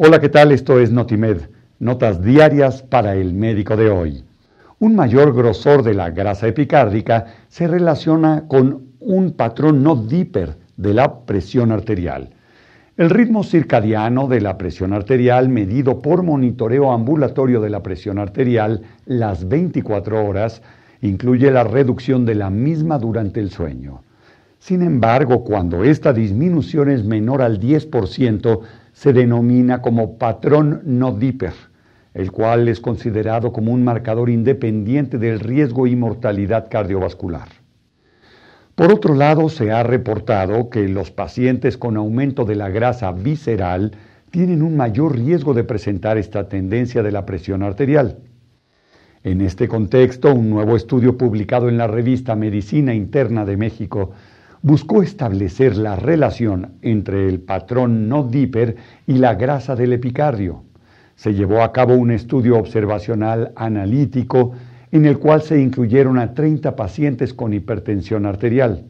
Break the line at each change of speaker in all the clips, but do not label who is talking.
Hola, ¿qué tal? Esto es Notimed, notas diarias para el médico de hoy. Un mayor grosor de la grasa epicárdica se relaciona con un patrón no diper de la presión arterial. El ritmo circadiano de la presión arterial, medido por monitoreo ambulatorio de la presión arterial las 24 horas, incluye la reducción de la misma durante el sueño. Sin embargo, cuando esta disminución es menor al 10%, se denomina como patrón no diper, el cual es considerado como un marcador independiente del riesgo y mortalidad cardiovascular. Por otro lado, se ha reportado que los pacientes con aumento de la grasa visceral tienen un mayor riesgo de presentar esta tendencia de la presión arterial. En este contexto, un nuevo estudio publicado en la revista Medicina Interna de México buscó establecer la relación entre el patrón no diper y la grasa del epicardio. Se llevó a cabo un estudio observacional analítico en el cual se incluyeron a 30 pacientes con hipertensión arterial,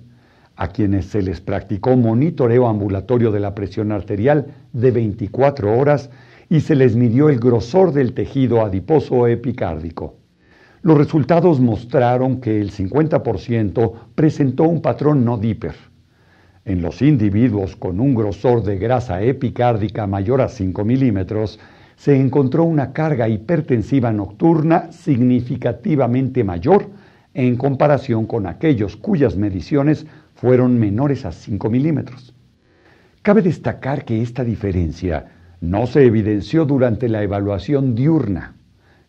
a quienes se les practicó monitoreo ambulatorio de la presión arterial de 24 horas y se les midió el grosor del tejido adiposo epicárdico. Los resultados mostraron que el 50% presentó un patrón no diper. En los individuos con un grosor de grasa epicárdica mayor a 5 milímetros, se encontró una carga hipertensiva nocturna significativamente mayor en comparación con aquellos cuyas mediciones fueron menores a 5 milímetros. Cabe destacar que esta diferencia no se evidenció durante la evaluación diurna.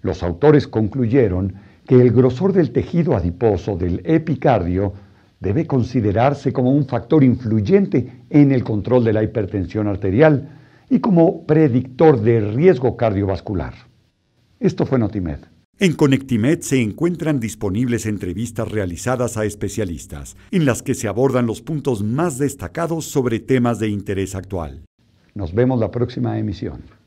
Los autores concluyeron que el grosor del tejido adiposo del epicardio debe considerarse como un factor influyente en el control de la hipertensión arterial y como predictor de riesgo cardiovascular. Esto fue Notimed. En Conectimed se encuentran disponibles entrevistas realizadas a especialistas, en las que se abordan los puntos más destacados sobre temas de interés actual. Nos vemos la próxima emisión.